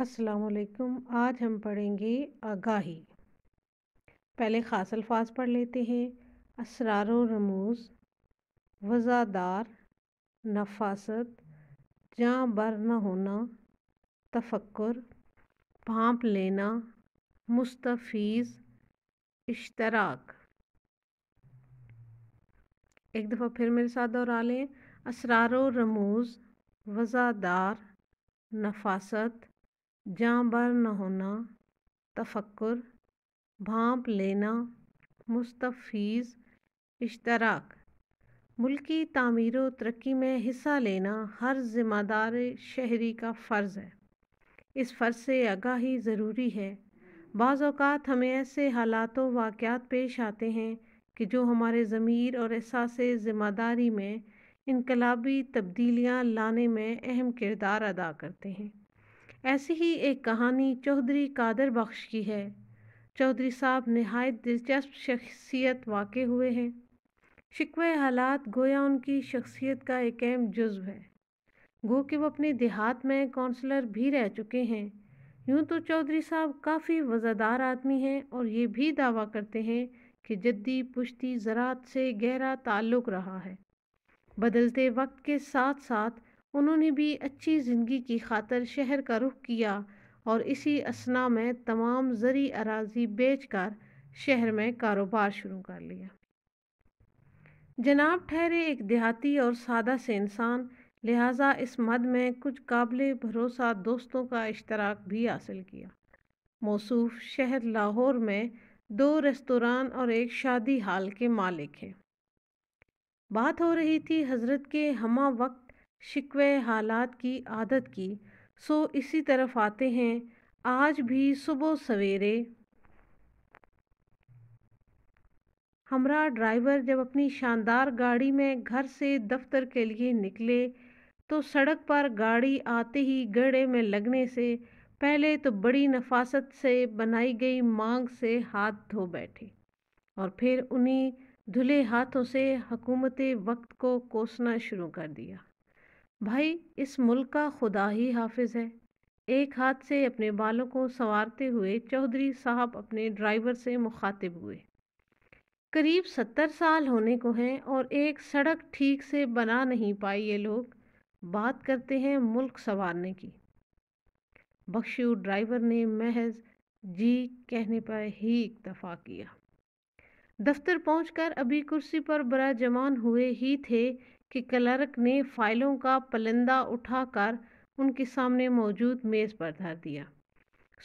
अस्सलाम वालेकुम आज हम पढ़ेंगे आगाही पहले ख़ास अल्फाज पढ़ लेते हैं असरार रमूज वज़ादार नफासत जहाँ बर न होना तफक्र भाँप लेना मुस्तफ़ीज़ इश्तराक एक दफ़ा फिर मेरे साथ दोहरा लें असरार रमूज वज़ादार नफासत जहाँ बर न होना तफ़क्कुर भाप लेना मुस्तफ़ीज़ इश्तराक मुल्की तमीर व तरक्की में हिस्सा लेना हर ज़िम्मेदार शहरी का फ़र्ज़ है इस फ़र्ज़ से आगाही ज़रूरी है बाज़ात हमें ऐसे हालात व वाक़ात पेश आते हैं कि जो हमारे ज़मीर और एहसास ज़िम्मेदारी में इनकलाबी तब्दीलियाँ लाने में अहम किरदार अदा करते हैं ऐसी ही एक कहानी चौधरी कादर बख्श की है चौधरी साहब नहायत दिलचस्प शख्सियत वाक़ हुए हैं शिकव हालात गोया उनकी शख्सियत का एक अहम जुज्व है गो कि वो अपने देहात में काउंसलर भी रह चुके हैं यूँ तो चौधरी साहब काफ़ी वज़ादार आदमी हैं और ये भी दावा करते हैं कि जद्दी पुश्ती ज़रात से गहरा ताल्लुक़ रहा है बदलते वक्त के साथ साथ उन्होंने भी अच्छी ज़िंदगी की खातर शहर का रुख किया और इसी असना में तमाम ज़री अराजी बेच कर शहर में कारोबार शुरू कर लिया जनाब ठहरे एक देहाती और सादा से इंसान लिहाजा इस मद में कुछ काबिल भरोसा दोस्तों का इश्तराक भी हासिल किया मौसूफ शहर लाहौर में दो रेस्तोरान और एक शादी हाल के मालिक हैं बात हो रही थी हज़रत के हम वक्त शिकवे हालात की आदत की सो इसी तरफ आते हैं आज भी सुबह सवेरे हमारा ड्राइवर जब अपनी शानदार गाड़ी में घर से दफ्तर के लिए निकले तो सड़क पर गाड़ी आते ही गड़े में लगने से पहले तो बड़ी नफासत से बनाई गई मांग से हाथ धो बैठे और फिर उन्हीं धुले हाथों से हकूमत वक्त को कोसना शुरू कर दिया भाई इस मुल्क का खुदा ही हाफिज है एक हाथ से अपने बालों को संवारते हुए चौधरी साहब अपने ड्राइवर से मुखातिब हुए करीब सत्तर साल होने को हैं और एक सड़क ठीक से बना नहीं पाई ये लोग बात करते हैं मुल्क संवारने की बख्शू ड्राइवर ने महज जी कहने पर ही इक्तफा किया दफ्तर पहुंचकर अभी कुर्सी पर बरा जमान हुए ही थे कि क्लर्क ने फाइलों का पलंदा उठाकर उनके सामने मौजूद मेज़ पर धर दिया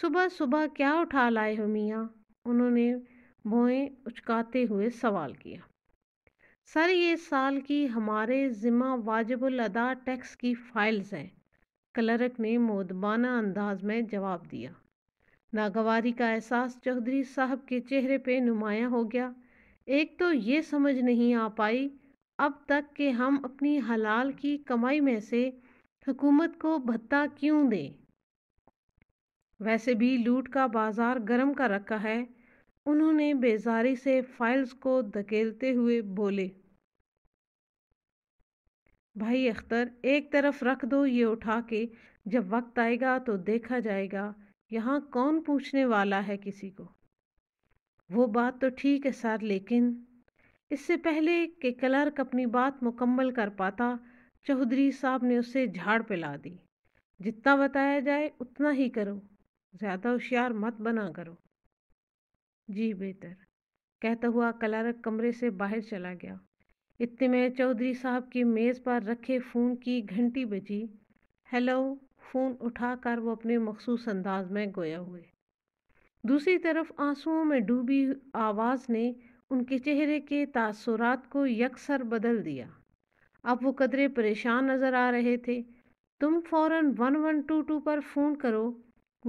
सुबह सुबह क्या उठा लाए हो मियाँ उन्होंने भोएं उचकाते हुए सवाल किया सर ये साल की हमारे ज़िम्मा वाजिबुल अदा टैक्स की फाइल्स हैं क्लर्क ने मोदबाना अंदाज में जवाब दिया नागवारी का एहसास चौधरी साहब के चेहरे पे नुमाया हो गया एक तो ये समझ नहीं आ पाई अब तक कि हम अपनी हलाल की कमाई में से हुकूमत को भत्ता क्यों दें वैसे भी लूट का बाजार गर्म कर रखा है उन्होंने बेजारी से फाइल्स को धकेलते हुए बोले भाई अख्तर एक तरफ रख दो ये उठा के जब वक्त आएगा तो देखा जाएगा यहाँ कौन पूछने वाला है किसी को वो बात तो ठीक है सर लेकिन इससे पहले कि क्लर्क अपनी बात मुकम्मल कर पाता चौधरी साहब ने उसे झाड़ पे ला दी जितना बताया जाए उतना ही करो ज़्यादा होशियार मत बना करो जी बेहतर कहता हुआ क्लर्क कमरे से बाहर चला गया इतने में चौधरी साहब की मेज़ पर रखे फ़ोन की घंटी बजी हेलो फ़ोन उठाकर वो अपने मखसूस अंदाज में गोया हुए दूसरी तरफ आंसुओं में डूबी आवाज़ ने उनके चेहरे के तासुरात को यकसर बदल दिया अब वो कदरे परेशान नज़र आ रहे थे तुम फौरन वन वन टू टू पर फ़ोन करो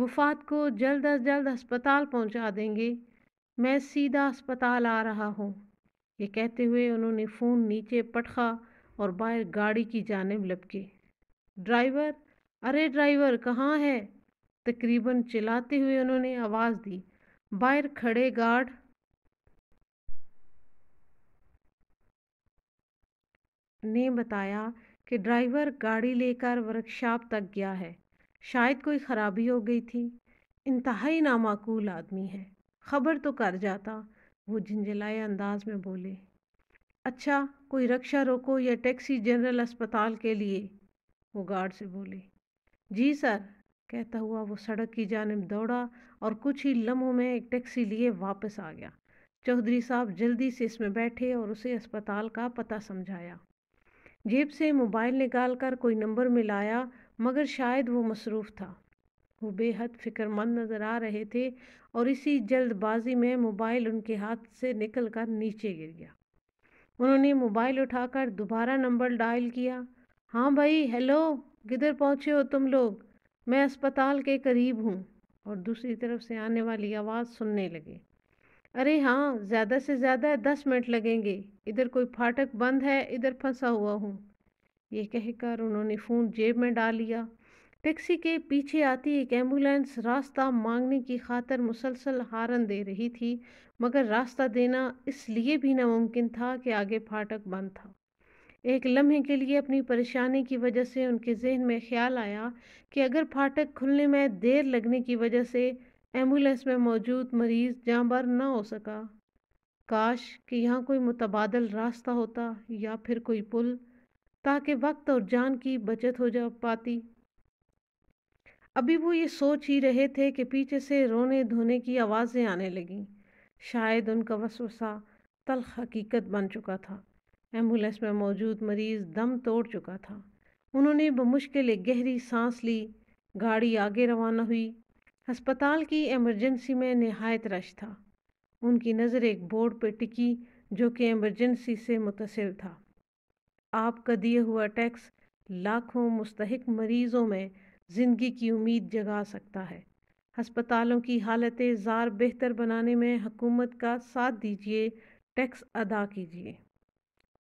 वफात को जल्द अज जल्द अस्पताल पहुंचा देंगे मैं सीधा अस्पताल आ रहा हूँ ये कहते हुए उन्होंने फ़ोन नीचे पटखा और बाहर गाड़ी की जानब लपके ड्राइवर अरे ड्राइवर कहाँ है तकरीबन चिल्लाते हुए उन्होंने आवाज़ दी बाहर खड़े गार्ड ने बताया कि ड्राइवर गाड़ी लेकर वर्कशॉप तक गया है शायद कोई ख़राबी हो गई थी इंतहाई नामाकूल आदमी है खबर तो कर जाता वो झंझलाए अंदाज में बोले अच्छा कोई रक्षा रोको या टैक्सी जनरल अस्पताल के लिए वो गार्ड से बोले जी सर कहता हुआ वो सड़क की जानब दौड़ा और कुछ ही लम्हों में एक टैक्सी लिए वापस आ गया चौधरी साहब जल्दी से इसमें बैठे और उसे अस्पताल का पता समझाया जेब से मोबाइल निकालकर कोई नंबर मिलाया मगर शायद वो मसरूफ़ था वो बेहद फिक्रमंद नज़र आ रहे थे और इसी जल्दबाजी में मोबाइल उनके हाथ से निकल कर नीचे गिर गया उन्होंने मोबाइल उठाकर दोबारा नंबर डायल किया हाँ भाई हेलो किधर पहुँचे हो तुम लोग मैं अस्पताल के करीब हूँ और दूसरी तरफ से आने वाली आवाज़ सुनने लगे अरे हाँ ज़्यादा से ज़्यादा दस मिनट लगेंगे इधर कोई फाटक बंद है इधर फंसा हुआ हूँ ये कहकर उन्होंने फ़ोन जेब में डाल लिया टैक्सी के पीछे आती एक एम्बुलेंस रास्ता मांगने की खातर मुसलसल हारन दे रही थी मगर रास्ता देना इसलिए भी नामुमकिन था कि आगे फाटक बंद था एक लम्हे के लिए अपनी परेशानी की वजह से उनके जहन में ख्याल आया कि अगर फाटक खुलने में देर लगने की वजह से एम्बुलेंस में मौजूद मरीज़ जानबर न हो सका काश कि यहाँ कोई मुतबादल रास्ता होता या फिर कोई पुल ताकि वक्त और जान की बचत हो जा पाती अभी वो ये सोच ही रहे थे कि पीछे से रोने धोने की आवाज़ें आने लगीं शायद उनका वसवसा तल हकीकत बन चुका था एम्बुलेंस में मौजूद मरीज़ दम तोड़ चुका था उन्होंने बमुश्किल एक गहरी सांस ली गाड़ी आगे रवाना हुई अस्पताल की इमरजेंसी में नहायत रश था उनकी नज़र एक बोर्ड पर टिकी जो कि इमरजेंसी से मुतसर था आपका दिए हुआ टैक्स लाखों मुस्तक मरीज़ों में ज़िंदगी की उम्मीद जगा सकता है हस्पतालों की हालत ज़ार बेहतर बनाने में हुकूमत का साथ दीजिए टैक्स अदा कीजिए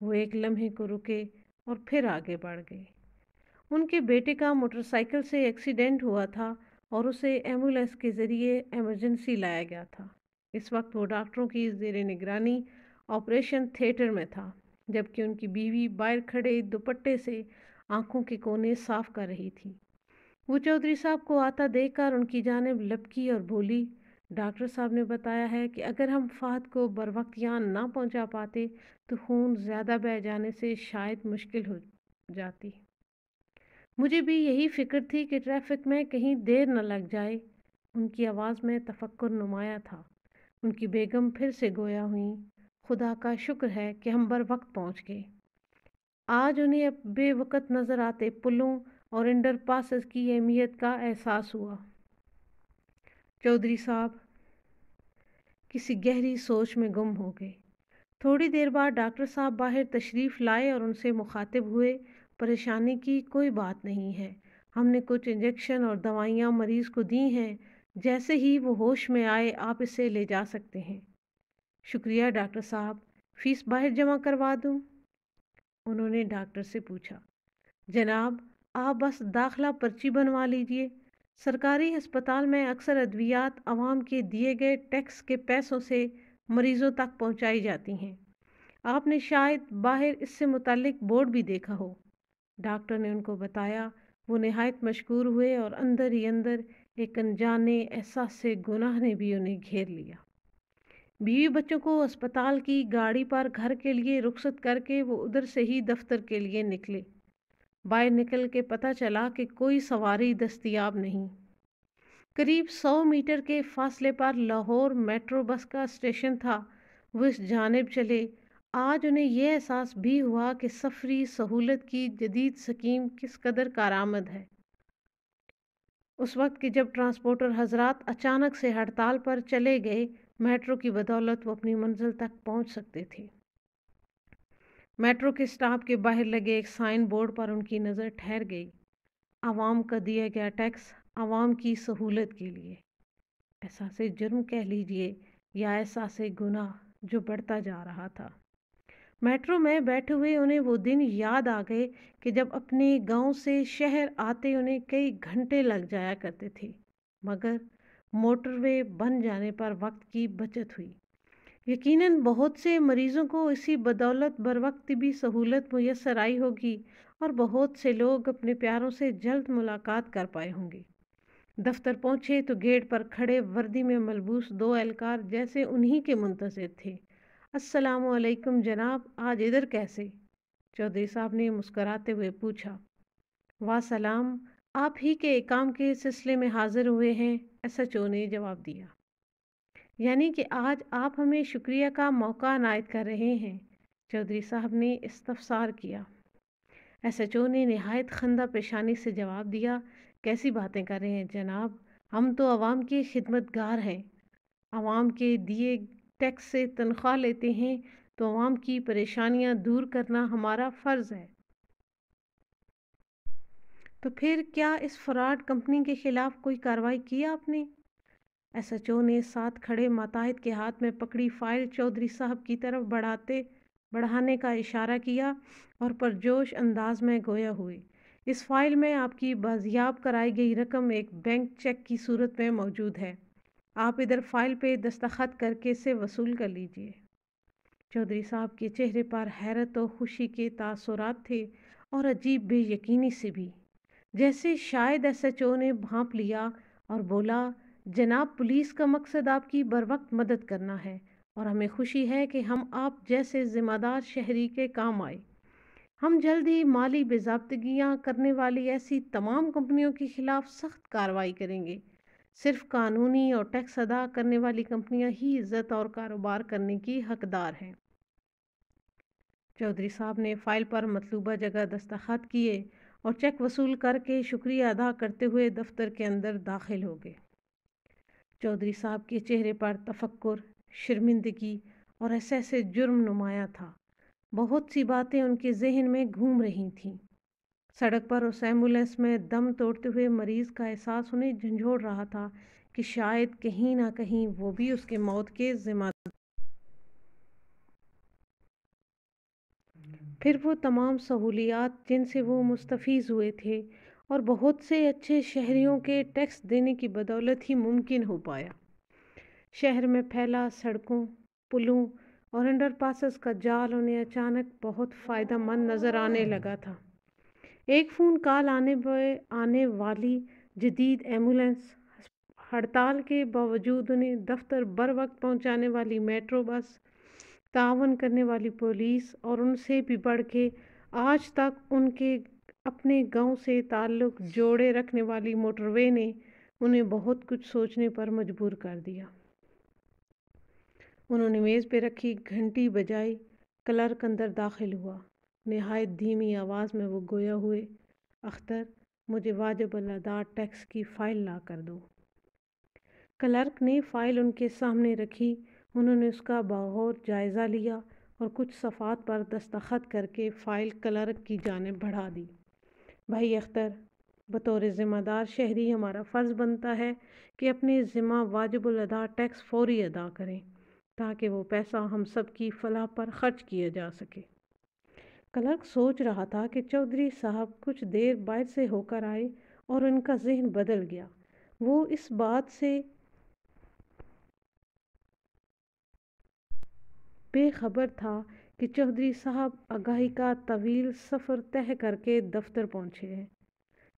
वो एक लम्हे को रुके और फिर आगे बढ़ गए उनके बेटे का मोटरसाइकिल से एक्सीडेंट हुआ था और उसे एम्बुलेंस के ज़रिए एमरजेंसी लाया गया था इस वक्त वो डॉक्टरों की जेर निगरानी ऑपरेशन थिएटर में था जबकि उनकी बीवी बाहर खड़े दुपट्टे से आंखों के कोने साफ कर रही थी वो चौधरी साहब को आता देखकर उनकी जानब लपकी और बोली डॉक्टर साहब ने बताया है कि अगर हम फात को बर वक्त यहाँ ना पहुँचा पाते तो खून ज़्यादा बह जाने से शायद मुश्किल हो जाती मुझे भी यही फिक्र थी कि ट्रैफिक में कहीं देर न लग जाए उनकी आवाज़ में तफक्र नुमाया था उनकी बेगम फिर से गोया हुई खुदा का शुक्र है कि हम बर वक्त पहुँच गए आज उन्हें अब बेवकत नज़र आते पुलों और इंडर पासस की अहमियत का एहसास हुआ चौधरी साहब किसी गहरी सोच में गुम हो गए थोड़ी देर बाद डॉक्टर साहब बाहर तशरीफ़ लाए और उनसे मुखातिब हुए परेशानी की कोई बात नहीं है हमने कुछ इंजेक्शन और दवाइयाँ मरीज़ को दी हैं जैसे ही वो होश में आए आप इसे ले जा सकते हैं शुक्रिया डॉक्टर साहब फीस बाहर जमा करवा दूँ उन्होंने डॉक्टर से पूछा जनाब आप बस दाखला पर्ची बनवा लीजिए सरकारी अस्पताल में अक्सर अद्वियात आवाम के दिए गए टैक्स के पैसों से मरीज़ों तक पहुंचाई जाती हैं आपने शायद बाहर इससे मुतलक बोर्ड भी देखा हो डॉक्टर ने उनको बताया वो नहायत मशहूर हुए और अंदर ही अंदर एक अनजाने एहसास से गुनाह ने भी उन्हें घेर लिया बीवी बच्चों को अस्पताल की गाड़ी पर घर के लिए रुखसत करके वो उधर से ही दफ्तर के लिए निकले बाहर निकल के पता चला कि कोई सवारी दस्तियाब नहीं करीब सौ मीटर के फासले पर लाहौर मेट्रो बस का स्टेशन था वो इस जानब चले आज उन्हें यह एहसास भी हुआ कि सफरी सहूलत की जदीद स्कीम किस कदर कारामद है उस वक्त कि जब ट्रांसपोर्टर हजरात अचानक से हड़ताल पर चले गए मेट्रो की बदौलत वो अपनी मंजिल तक पहुंच सकते थे मेट्रो के स्टाफ के बाहर लगे एक साइन बोर्ड पर उनकी नज़र ठहर गई आवाम का दिया गया टैक्स आवाम की सहूलत के लिए एहसास जुर्म कह लीजिए या एहसास गुनाह जो बढ़ता जा रहा था मेट्रो में बैठे हुए उन्हें वो दिन याद आ गए कि जब अपने गांव से शहर आते उन्हें कई घंटे लग जाया करते थे मगर मोटरवे बन जाने पर वक्त की बचत हुई यकीनन बहुत से मरीज़ों को इसी बदौलत बर वक्त भी सहूलत मैसर आई होगी और बहुत से लोग अपने प्यारों से जल्द मुलाकात कर पाए होंगे दफ्तर पहुंचे तो गेट पर खड़े वर्दी में मलबूस दो एहलकार जैसे उन्हीं के मुंतजर थे असलकुम जनाब आज इधर कैसे चौधरी साहब ने मुस्कराते हुए पूछा वाह सलाम आप ही के काम के सिलसिले में हाजिर हुए हैं एस एच ओ ने जवाब दिया यानी कि आज आप हमें शुक्रिया का मौका नायद कर रहे हैं चौधरी साहब ने इस्तफसार किया एस एच ओ ने नहायत खंदा पेशानी से जवाब दिया कैसी बातें कर रहे हैं जनाब हम तो आवाम के खिदमतगार हैं आवाम के दिए टैक्स से तनख्वाह लेते हैं तो आवाम की परेशानियां दूर करना हमारा फ़र्ज़ है तो फिर क्या इस फ्रॉड कंपनी के ख़िलाफ़ कोई कार्रवाई की आपने एस एच ओ ने साथ खड़े माताहत के हाथ में पकड़ी फाइल चौधरी साहब की तरफ बढ़ाते बढ़ाने का इशारा किया और परजोश अंदाज में गोया हुए इस फाइल में आपकी बाजियाब कराई गई रकम एक बैंक चेक की सूरत में मौजूद है आप इधर फाइल पे दस्तखत करके इसे वसूल कर लीजिए चौधरी साहब के चेहरे पर हैरत और खुशी के तासरत थे और अजीब बेयकीनी से भी जैसे शायद एस एच ओ ने भाँप लिया और बोला जनाब पुलिस का मकसद आपकी बर वक्त मदद करना है और हमें खुशी है कि हम आप जैसे ज़िम्मेदार शहरी के काम आए हम जल्द ही माली बेजाबतगियाँ करने वाली ऐसी तमाम कंपनियों के ख़िलाफ़ सख्त कार्रवाई करेंगे सिर्फ कानूनी और टैक्स अदा करने वाली कंपनियां ही इज़्ज़त और कारोबार करने की हकदार हैं चौधरी साहब ने फाइल पर मतलूबा जगह दस्तखत किए और चेक वसूल करके शुक्रिया अदा करते हुए दफ्तर के अंदर दाखिल हो गए चौधरी साहब के चेहरे पर तफक्र शर्मिंदगी और ऐसे जुर्म नुमाया था बहुत सी बातें उनके जहन में घूम रही थीं सड़क पर उस एम्बुलेंस में दम तोड़ते हुए मरीज़ का एहसास उन्हें झंझोड़ रहा था कि शायद कहीं ना कहीं वो भी उसके मौत के जिम्मा फिर वो तमाम सहूलियात जिनसे वो मुस्तफ़ हुए थे और बहुत से अच्छे शहरियों के टैक्स देने की बदौलत ही मुमकिन हो पाया शहर में फैला सड़कों पुलों और अंडरपासेस का जाल उन्हें अचानक बहुत फ़ायदा मंद नज़र आने लगा था एक फ़ोन कॉल आने पर आने वाली जदीद एम्बुलेंस हड़ताल के बावजूद उन्हें दफ्तर बर वक्त पहुँचाने वाली मेट्रो बस तावन करने वाली पुलिस और उनसे भी बढ़ के आज तक उनके अपने गांव से ताल्लुक़ जोड़े रखने वाली मोटरवे ने उन्हें बहुत कुछ सोचने पर मजबूर कर दिया उन्होंने मेज़ पे रखी घंटी बजाई क्लर्क अंदर दाखिल हुआ नहायत धीमी आवाज़ में वो गोया हुए अख्तर मुझे वाजिब अदा टैक्स की फ़ाइल ला कर दो क्लर्क ने फ़ाइल उनके सामने रखी उन्होंने उसका बहुत जायज़ा लिया और कुछ सफ़ात पर दस्तखत करके फ़ाइल क्लर्क की जानब बढ़ा दी भाई अख्तर बतौर ज़िम्मेदार शहरी हमारा फ़र्ज़ बनता है कि अपने ज़िम्मा वाजिब अदा टैक्स फौरी अदा करें ताकि वो पैसा हम सब की फलाह पर ख़र्च किया जा सके क्लर्क सोच रहा था कि चौधरी साहब कुछ देर बाहर से होकर आए और उनका जहन बदल गया वो इस बात से बेखबर था कि चौधरी साहब आगाही का तवील सफ़र तय करके दफ्तर पहुंचे हैं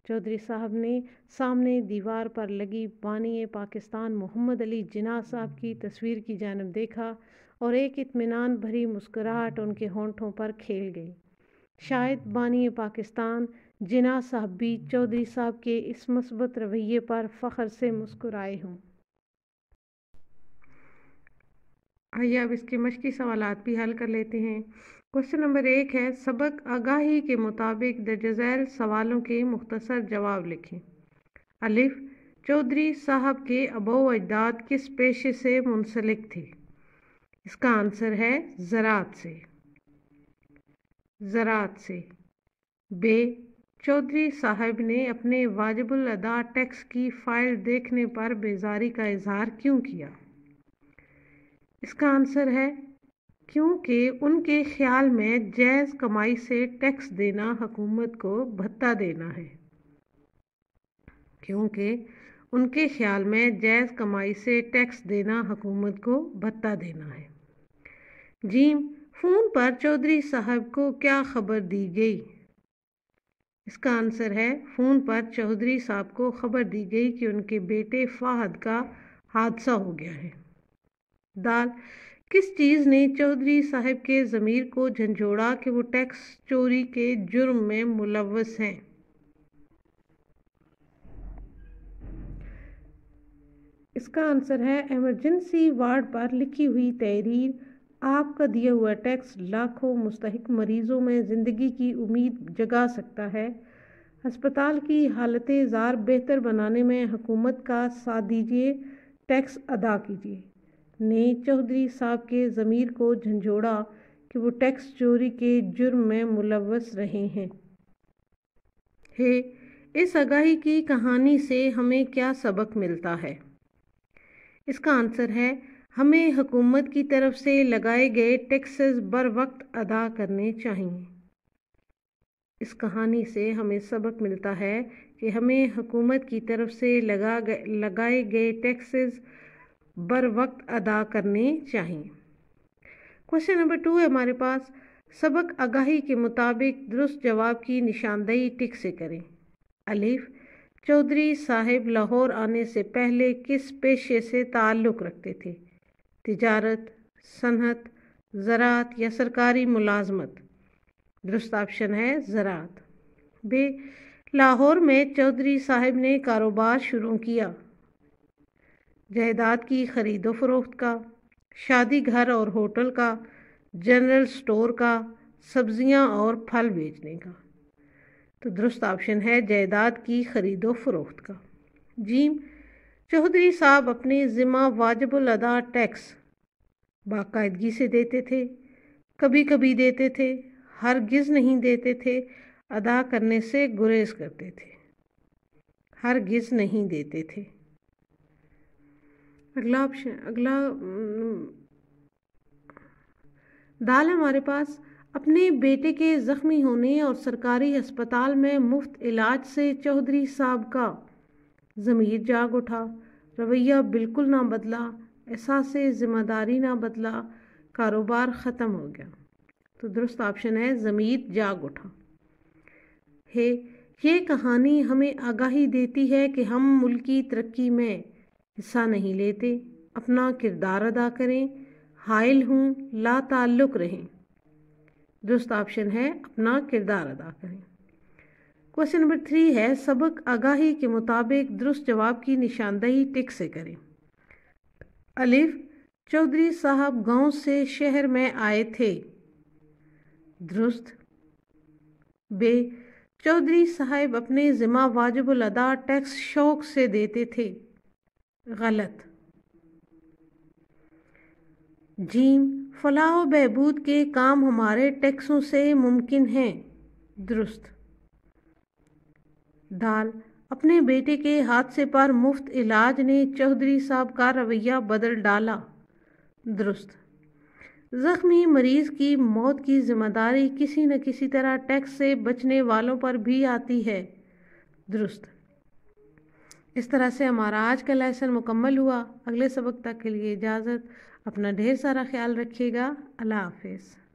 चौधरी साहब ने सामने दीवार पर लगी बानी पाकिस्तान मोहम्मद अली जिना साहब की तस्वीर की जानब देखा और एक इत्मीनान भरी मुस्कुराहट उनके होंठों पर खेल गई शायद बानी पाकिस्तान जिना साहबी चौधरी साहब के इस मस्बत रवैये पर फ़ख्र से मुस्कुराए हों आइए अब इसके मशक़ी सवाल भी हल कर लेते हैं क्वेश्चन नंबर एक है सबक आगाही के मुताबिक दर्जैल सवालों के मुख्तसर जवाब लिखें अलिफ चौधरी साहब के अबो अजदाद किस पेशे से मुंसलिक थे इसका आंसर है ज़रात से ज़रात से बे चौधरी साहब ने अपने वाजिबुल अदा टैक्स की फाइल देखने पर बेजारी का इजहार क्यों किया इसका आंसर है क्योंकि उनके ख्याल में जायज़ कमाई से टैक्स देना हुकूमत को भत्ता देना है क्योंकि उनके ख्याल में जायज़ कमाई से टैक्स देना हुकूमत को भत्ता देना है जीम फ़ोन पर चौधरी साहब को क्या खबर दी गई इसका आंसर है फ़ोन पर चौधरी साहब को खबर दी गई कि उनके बेटे फाहद का हादसा हो गया है दाल किस चीज़ ने चौधरी साहब के ज़मीर को झंझोड़ा कि वो टैक्स चोरी के जुर्म में मुलवस हैं इसका आंसर है एमरजेंसी वार्ड पर लिखी हुई तहरीर आपका दिया हुआ टैक्स लाखों मुस्तक मरीज़ों में ज़िंदगी की उम्मीद जगा सकता है अस्पताल की हालत ज़ार बेहतर बनाने में हुकूमत का साथ दीजिए टैक्स अदा कीजिए ने चौधरी साहब के ज़मीर को झंझोड़ा कि वो टैक्स चोरी के जुर्म में मुलवस रहे हैं हे इस आगाही की कहानी से हमें क्या सबक मिलता है इसका आंसर है हमें हुकूमत की तरफ से लगाए गए टैक्सेस बर वक्त अदा करने चाहिए इस कहानी से हमें सबक मिलता है कि हमें हुकूमत की तरफ से लगा गए लगाए गए टैक्सेस बर वक्त अदा करने चाहिए क्वेश्चन नंबर टू है हमारे पास सबक आगाही के मुताबिक दुरुस्त जवाब की निशानदेही टिक से करें अलीफ चौधरी साहब लाहौर आने से पहले किस पेशे से ताल्लुक़ रखते थे तजारत सनत ज़रात या सरकारी मुलाजमत दुरुस्त ऑप्शन है ज़रात बे लाहौर में चौधरी साहब ने कारोबार शुरू किया जायदाद की ख़रीदो फरोख्त का शादी घर और होटल का जनरल स्टोर का सब्जियां और फल बेचने का तो दुरुस्त ऑप्शन है जायदाद की ख़रीदो फरोख्त का जीम चौधरी साहब अपने ज़िम्मा वाजबुल अदा टैक्स बाकायदगी से देते थे कभी कभी देते थे हरगिज़ नहीं देते थे अदा करने से गुरेज करते थे हरगिज़ नहीं देते थे अगला ऑप्शन अगला दाल हमारे पास अपने बेटे के ज़ख्मी होने और सरकारी अस्पताल में मुफ्त इलाज से चौधरी साहब का ज़मीर जाग उठा रवैया बिल्कुल ना बदला एहसास ज़िम्मेदारी ना बदला कारोबार ख़त्म हो गया तो दुरुस्त ऑप्शन है ज़मीर जाग उठा है ये कहानी हमें आगाही देती है कि हम मुल्की तरक्की में हिस्सा नहीं लेते अपना किरदार अदा करें हायल हूँ ला ताल्लुक़ रहें दुरुस्त ऑप्शन है अपना किरदार अदा करें क्वेश्चन नंबर थ्री है सबक आगाही के मुताबिक दुरुस्त जवाब की निशानदही टिक से करें अलिफ चौधरी साहब गांव से शहर में आए थे दुरुस्त बे चौधरी साहब अपने ज़िम्मा वाजिब अदा टैक्स शौक से देते थे गलत जीम फलाह बहबूद के काम हमारे टैक्सों से मुमकिन हैं दुरुस्त दाल अपने बेटे के हादसे पर मुफ्त इलाज ने चौधरी साहब का रवैया बदल डाला दुरुस्त ज़ख्मी मरीज़ की मौत की जिम्मेदारी किसी न किसी तरह टैक्स से बचने वालों पर भी आती है दुरुस्त इस तरह से हमारा आज का लेसन मुकम्मल हुआ अगले सबक तक के लिए इजाज़त अपना ढेर सारा ख्याल रखिएगा अल्लाह हाफिज़